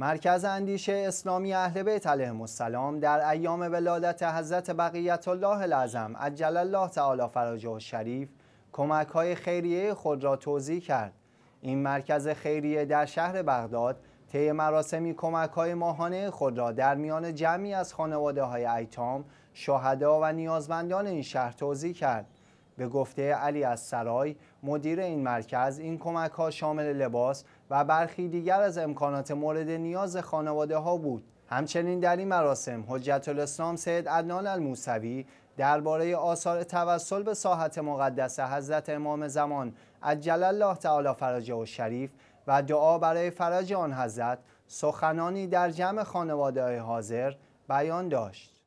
مرکز اندیشه اسلامی اهل بیت علیهم السلام در ایام ولادت حضرت بقیت الله العظم عجل الله تعالی فراجه و شریف کمک های خیریه خود را توضیح کرد این مرکز خیریه در شهر بغداد طی مراسمی کمک های ماهانه خود را در میان جمعی از خانواده های ایتام شهدا و نیازمندان این شهر توضیح کرد به گفته علی از سرای مدیر این مرکز این کمک ها شامل لباس و برخی دیگر از امکانات مورد نیاز خانواده ها بود همچنین در این مراسم حجت الاسلام سید عدنان الموسوی درباره آثار توسل به ساحت مقدس حضرت امام زمان عجل الله تعالی فرجه و شریف و دعا برای فرج آن حضرت سخنانی در جمع خانواده حاضر بیان داشت